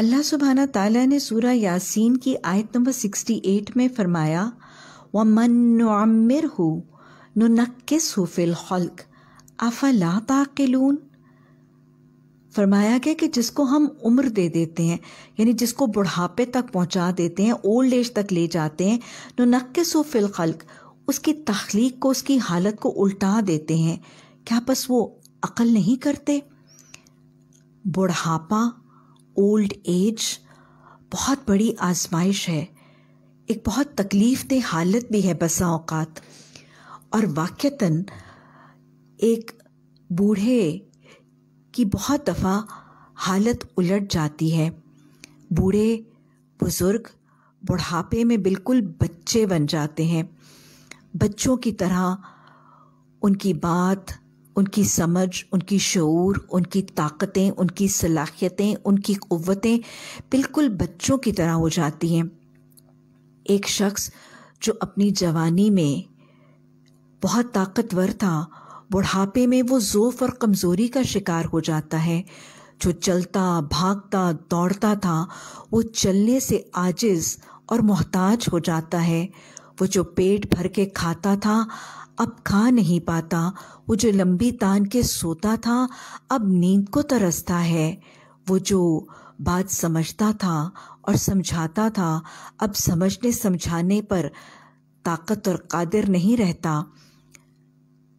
अल्लाह सुबहाना ताला ने सूरा यासीन की आयत नंबर 68 में फरमाया व मन मनमिर हो नक्स हो फिल हल्क अफला ताकिलून फरमाया गया कि जिसको हम उम्र दे देते हैं यानी जिसको बुढ़ापे तक पहुंचा देते हैं ओल्ड एज तक ले जाते हैं नो नक्स फिल खल्क उसकी तख्लीक को उसकी हालत को उल्टा देते हैं क्या बस वो अकल नहीं करते बुढ़ापा ओल्ड एज बहुत बड़ी आजमाइश है एक बहुत तकलीफ दे हालत भी है बसा अवकात और वाक़ता एक बूढ़े की बहुत दफ़ा हालत उलट जाती है बूढ़े बुज़ुर्ग बुढ़ापे में बिल्कुल बच्चे बन जाते हैं बच्चों की तरह उनकी बात उनकी समझ उनकी शूर उनकी ताकतें उनकी सलाहियतें उनकी क़वतें बिल्कुल बच्चों की तरह हो जाती हैं एक शख्स जो अपनी जवानी में बहुत ताकतवर था बुढ़ापे में वो ज़ोफ़ और कमज़ोरी का शिकार हो जाता है जो चलता भागता दौड़ता था वो चलने से आजिज़ और मोहताज हो जाता है वो जो पेट भर के खाता था अब खा नहीं पाता वो जो लंबी तान के सोता था अब नींद को तरसता है वो जो बात समझता था और समझाता था अब समझने समझाने पर ताकत और कादिर नहीं रहता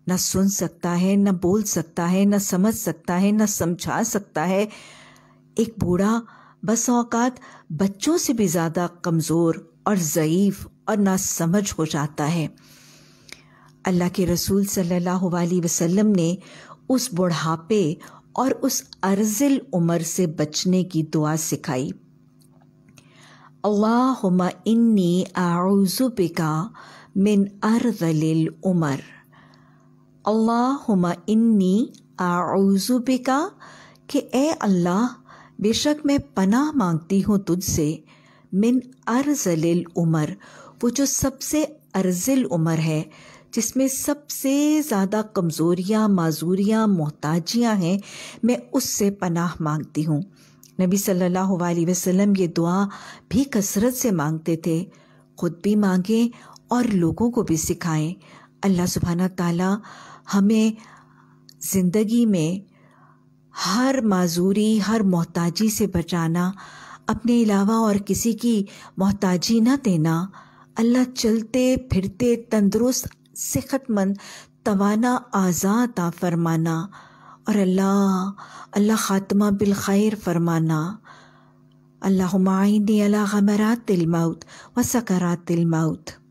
न सुन सकता है न बोल सकता है न समझ सकता है न समझा सकता है एक बूढ़ा बस औकात बच्चों से भी ज़्यादा कमज़ोर और ज़यीफ़ और ना समझ हो जाता है अल्लाह के रसूल सल्लल्लाहु अलैहि वसल्लम ने उस बुढ़ापे और उस अर्जिल उम्र से बचने की दुआ सिखाई अल्लाहुम्मा इन्नी आउज़ु बिका मिन अर्जिल उमर अल्लाहुम्मा इन्नी आउज़ु बिका कि ए अल्लाह बेशक मैं पनाह मांगती हूँ तुझसे मिन अर्जिल उमर वो जो सबसे अर्जिल उमर है जिसमें सबसे ज़्यादा कमज़ोरियाँ माजूरियाँ मोहताजियाँ हैं मैं उससे पनाह मांगती हूँ नबी सल्लल्लाहु अलैहि वसल्लम ये दुआ भी कसरत से मांगते थे ख़ुद भी मांगें और लोगों को भी सिखाएं अल्लाह सुबहाना ताला हमें ज़िंदगी में हर माजूरी हर मोहताजी से बचाना अपने अलावा और किसी की मोहताजी न देना अल्लाह चलते फिरते तंदुरुस्त सेहतमंद तवाना आज़ाद फरमाना और अल्लाह अल्लाह ख़ात्मा बिलखैर फरमाना अल्लाह माइन अला गमरात दिल माउत व सकरात दिल